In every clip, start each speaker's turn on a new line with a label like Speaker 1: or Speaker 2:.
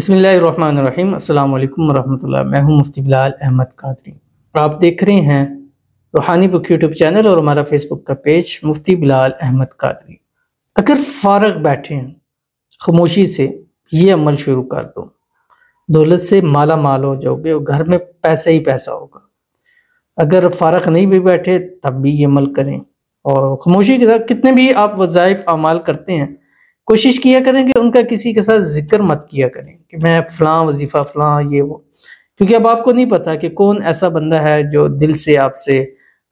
Speaker 1: बसमीम् अल्लाम वरहमल्ला मैं हूं मुफ्ती बिलाल अहमद कादरी और आप देख रहे हैं रूहानी बुक यूट्यूब चैनल और हमारा फेसबुक का पेज मुफ्ती बिलाल अहमद कादरी अगर फारग बैठे हैं खामोशी से ये अमल शुरू कर दो दौलत से माला माल हो जाओगे और घर में पैसा ही पैसा होगा अगर फारग नहीं भी बैठे तब भी ये अमल करें और खामोशी के साथ कितने भी आप वज़ाइफ अमाल करते हैं कोशिश किया करें कि उनका किसी के साथ जिक्र मत किया करें कि मैं फलां वजीफ़ा फलां ये वो क्योंकि अब आपको नहीं पता कि कौन ऐसा बंदा है जो दिल से आपसे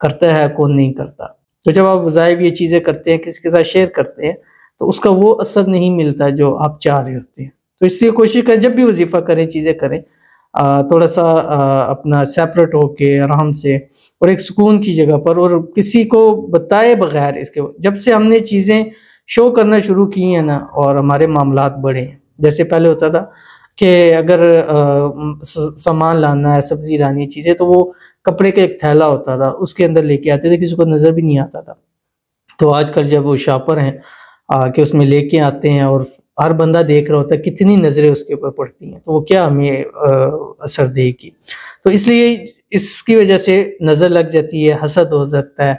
Speaker 1: करता है कौन नहीं करता तो जब आप वजायब ये चीज़ें करते हैं किसी के साथ शेयर करते हैं तो उसका वो असर नहीं मिलता जो आप चाह रहे होते हैं तो इसलिए कोशिश करें जब भी वजीफ़ा करें चीज़ें करें थोड़ा सा अपना सेपरेट होके आराम से और एक सुकून की जगह पर और किसी को बताए बगैर इसके जब से हमने चीज़ें शो करना शुरू किए हैं ना और हमारे मामला बढ़े हैं जैसे पहले होता था कि अगर सामान लाना है सब्जी लानी चीज़ें तो वो कपड़े का एक थैला होता था उसके अंदर लेके आते थे किसी को नज़र भी नहीं आता था तो आजकल जब वो शापर हैं कि उसमें लेके आते हैं और हर बंदा देख रहा होता है कितनी नज़रें उसके ऊपर पड़ती हैं तो वो क्या हमें असर देगी तो इसलिए इसकी वजह से नज़र लग जाती है हसद हो जाता है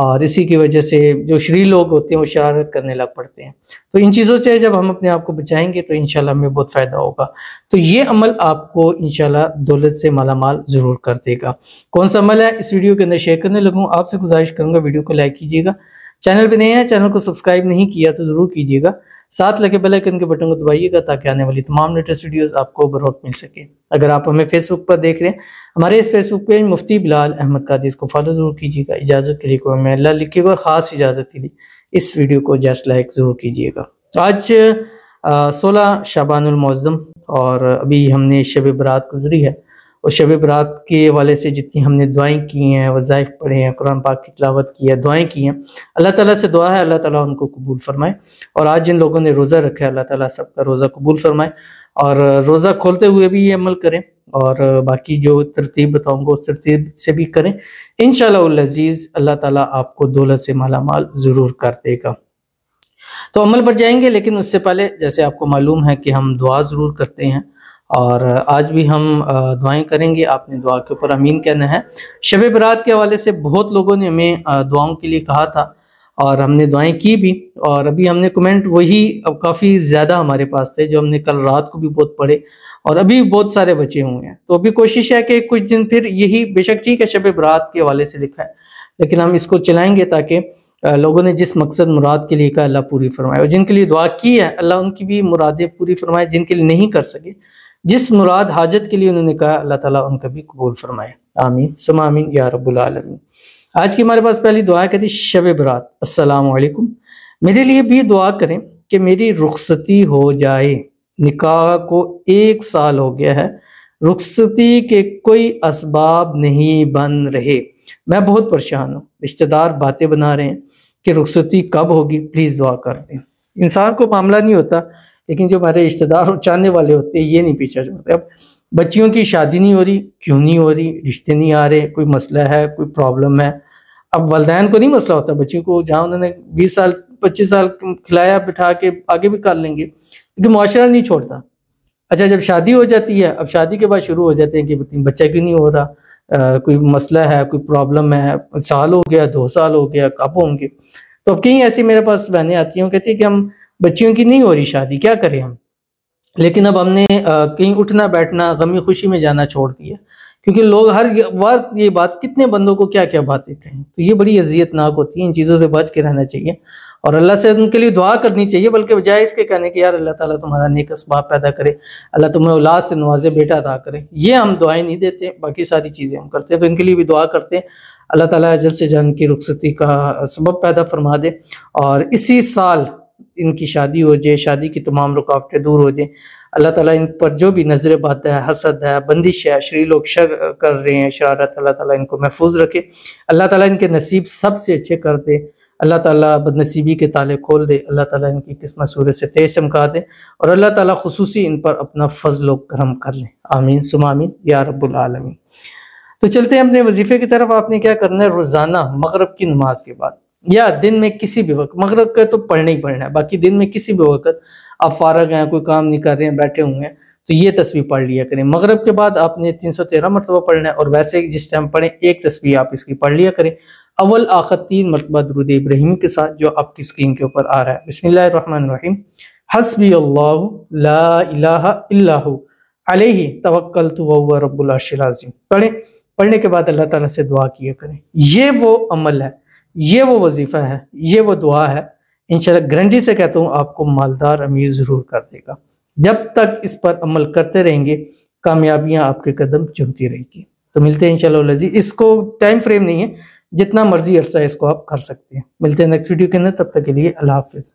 Speaker 1: और इसी की वजह से जो श्री लोग होते हैं वो शरारत करने लग पड़ते हैं तो इन चीज़ों से जब हम अपने आप को बचाएंगे तो इन हमें बहुत फ़ायदा होगा तो ये अमल आपको इन दौलत से मालामाल ज़रूर कर देगा कौन सा अमल है इस वीडियो के अंदर शेयर करने लगूँ आपसे गुजारिश करूँगा वीडियो को लाइक कीजिएगा चैनल पर नहीं है चैनल को सब्सक्राइब नहीं किया तो ज़रूर कीजिएगा साथ लगे बेल आइकन के बटन को दबाइएगा ताकि आने वाली तमाम लेटेस्ट वीडियोस आपको बरौक मिल सके अगर आप हमें फेसबुक पर देख रहे हैं हमारे इस फेसबुक पेज मुफ्ती बिलाल अहमद कादी इसको फॉलो जरूर कीजिएगा इजाज़त के लिए को हमें अल्लाह लिखिएगा और ख़ास इजाज़त के लिए इस वीडियो को जस्ट लाइक ज़रूर कीजिएगा तो आज सोलह शाबानमौज़म और अभी हमने शब बरात गुजरी है और शब बरात के वाले से जितनी हमने दुआएं की हैं वज़ाइफ पढ़े हैं कुरान पाक की तलावत की है दुआएं की हैं अल्लाह ताला से दुआ है अल्लाह ताला उनको कबूल फरमाए और आज जिन लोगों ने रोज़ा रखा है अल्लाह ताला सबका रोज़ा कबूल फरमाए और रोज़ा खोलते हुए भी ये अमल करें और बाकी जो तरतीब बताऊँगा उस तरतीब से भी करें इन शजीज़ अल्लाह ताली आपको दौलत से माला माल ज़रूर कर देगा तो अमल पर जाएंगे लेकिन उससे पहले जैसे आपको मालूम है कि हम दुआ ज़रूर करते हैं और आज भी हम दुआएं करेंगे आपने दुआ के ऊपर अमीन कहना है शब बरात के हवाले से बहुत लोगों ने हमें दुआओं के लिए कहा था और हमने दुआएं की भी और अभी हमने कमेंट वही काफ़ी ज़्यादा हमारे पास थे जो हमने कल रात को भी बहुत पढ़े और अभी बहुत सारे बचे हुए हैं तो अभी कोशिश है कि कुछ दिन फिर यही बेशक ठीक है शब बरात के हवाले से लिखा है लेकिन हम इसको चलाएंगे ताकि लोगों ने जिस मकसद मुराद के लिए कहा अल्लाह पूरी फरमाए और जिनके लिए दुआ की है अल्लाह उनकी भी मुरादें पूरी फरमाए जिनके लिए नहीं कर सके जिस मुराद हाजत के लिए उन्होंने कहा अल्लाह ताला उनका भी कबूल फरमाए आमीन सुम आमीन या रबालमीन आज की हमारे पास पहली दुआ कहती शब बरात असलकुम मेरे लिए भी दुआ करें कि मेरी रुखसती हो जाए निकाह को एक साल हो गया है रुखसती के कोई इसबाब नहीं बन रहे मैं बहुत परेशान हूँ रिश्तेदार बातें बना रहे हैं कि रुखसती कब होगी प्लीज़ दुआ कर दें इंसान को मामला नहीं होता लेकिन जो हमारे रिश्तेदार और चाहने वाले होते हैं ये नहीं पीछा छोड़ते अब बच्चियों की शादी नहीं हो रही क्यों नहीं हो रही रिश्ते नहीं आ रहे कोई मसला है कोई प्रॉब्लम है अब वालदेन को नहीं मसला होता बच्चियों को जहाँ उन्होंने बीस साल पच्चीस साल खिलाया बिठा के आगे भी कर लेंगे लेकिन माशरा नहीं छोड़ता अच्छा जब शादी हो जाती है अब शादी के बाद शुरू हो जाते हैं कि बच्चा क्यों नहीं हो रहा आ, कोई मसला है कोई प्रॉब्लम है साल हो गया दो साल हो गया कब होंगे तो अब कहीं ऐसी मेरे पास बहनें आती हैं कहती है कि हम बच्चियों की नहीं हो रही शादी क्या करें हम लेकिन अब हमने कहीं उठना बैठना गमी खुशी में जाना छोड़ दिया क्योंकि लोग हर बार ये बात कितने बंदों को क्या क्या बातें कहें तो ये बड़ी अजियतनाक होती है इन चीज़ों से बच के रहना चाहिए और अल्लाह से उनके लिए दुआ करनी चाहिए बल्कि बजाय इसके कहने कि यार अल्लाह ताला तुम्हारा नेक इसबाब पैदा करे अल्लाह तुम्हें औलाद से नवाजे बेटा अदा करे ये हम दुआएं नहीं देते बाकी सारी चीज़ें हम करते हैं तो इनके लिए भी दुआ करते हैं अल्लाह ताला जल्द से जल्द की रुखसती का सबब पैदा फरमा दे और इसी साल इनकी शादी हो जाए शादी की तमाम रुकावटें दूर हो जाए अल्लाह ताला इन पर जो भी नजर बात है हसद है बंदिश है श्री लोग शर कर रहे हैं शरारत अल्लाह ताला इनको महफूज रखे अल्लाह ताला इनके नसीब सबसे अच्छे कर दे अल्लाह ताला बदनसीबी के ताले खोल दे अल्लाह ताला इनकी किस्मत सूरत से तेज चमका दे और अल्लाह ताला खसूसी इन पर अपना फजल करम कर लें आमीन सुमामीन या रब्बुल तो चलते हैं अपने वजीफे की तरफ आपने क्या करना है रोज़ाना मगरब की नमाज के बाद या दिन में किसी भी वक्त मगरब का तो पढ़ना ही पढ़ना है बाकी दिन में किसी भी वक्त आप फारग हैं कोई काम नहीं कर रहे हैं बैठे हुए हैं तो ये तस्वीर पढ़ लिया करें मगरब के बाद आपने तीन सौ तेरह मरतबा पढ़ना है और वैसे जिस टाइम पढ़ें एक तस्वीर आप इसकी पढ़ लिया करें अव्वल आखिर तीन मरतबा दरुद इब्राहिम के साथ जो आपकी स्क्रीन के ऊपर आ रहा है बसमीम हसबी अल्लाह अलही तवक्ल तो रबाजीम पढ़ें पढ़ने के बाद अल्लाह ताला से दुआ किया करें ये वो अमल है ये वो वजीफ़ा है ये वो दुआ है इनशाला गारंटी से कहता हूँ आपको मालदार अमीर ज़रूर कर देगा जब तक इस पर अमल करते रहेंगे कामयाबियाँ आपके कदम चुमती रहेगी तो मिलते हैं इन इसको टाइम फ्रेम नहीं है जितना मर्जी अरसा इसको आप कर सकते हैं मिलते हैं नेक्स्ट वीडियो के अंदर तब तक के लिए अल्लाह हाफिज़